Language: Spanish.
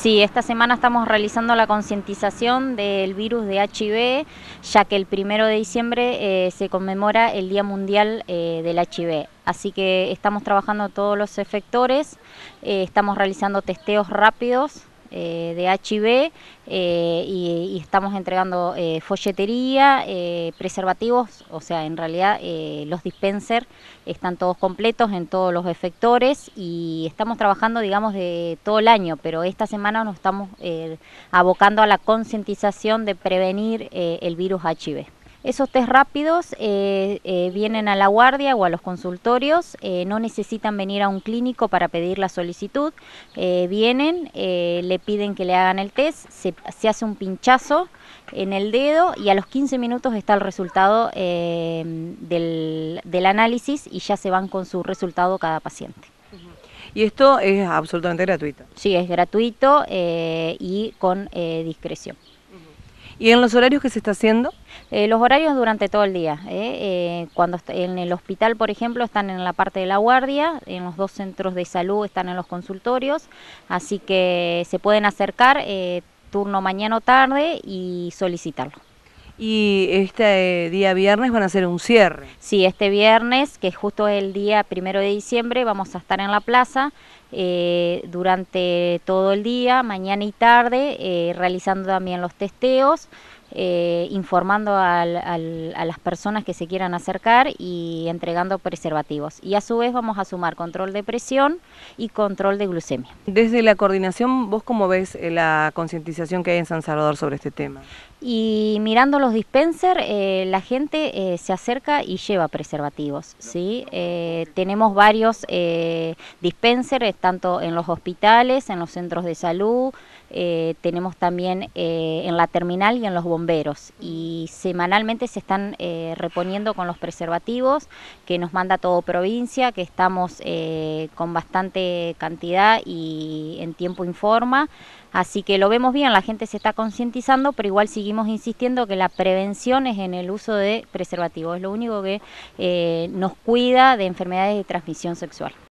Sí, esta semana estamos realizando la concientización del virus de HIV, ya que el primero de diciembre eh, se conmemora el Día Mundial eh, del HIV. Así que estamos trabajando todos los efectores, eh, estamos realizando testeos rápidos eh, de HIV eh, y, y, estamos entregando eh, folletería, preservativos, o sea, en realidad los dispensers están todos completos en todos los efectores y estamos trabajando, digamos, de todo el año, pero esta semana nos estamos abocando a la concientización de prevenir el virus HIV. Esos test rápidos eh, eh, vienen a la guardia o a los consultorios, eh, no necesitan venir a un clínico para pedir la solicitud, vienen, le piden que le hagan el test, se, hace un pinchazo en el dedo y a los 15 minutos está el resultado del, análisis y ya se van con su resultado cada paciente. Y esto es absolutamente gratuito. Sí, es gratuito y con discreción. ¿Y en los horarios que se está haciendo? Eh, los horarios durante todo el día. ¿eh? Eh, cuando en el hospital, por ejemplo, están en la parte de la guardia, en los dos centros de salud están en los consultorios, así que se pueden acercar turno mañana o tarde y solicitarlo. Y este día viernes van a hacer un cierre. Sí, este viernes, que justo el día primero de diciembre, vamos a estar en la plaza eh, durante todo el día, mañana y tarde, eh, realizando también los testeos. Eh, informando a las personas que se quieran acercar y entregando preservativos. Y a su vez vamos a sumar control de presión y control de glucemia. Desde la coordinación, ¿vos cómo ves eh, la concientización que hay en San Salvador sobre este tema? Y mirando los dispensers, eh, la gente se acerca y lleva preservativos. ¿sí? tenemos varios dispensers, tanto en los hospitales, en los centros de salud, eh, tenemos también eh, en la terminal y en los bomberos. Y semanalmente se están eh, reponiendo con los preservativos que nos manda todo provincia, que estamos eh, con bastante cantidad y en tiempo informa. Así que lo vemos bien, la gente se está concientizando, pero igual seguimos insistiendo que la prevención es en el uso de preservativos, es lo único que nos cuida de enfermedades de transmisión sexual.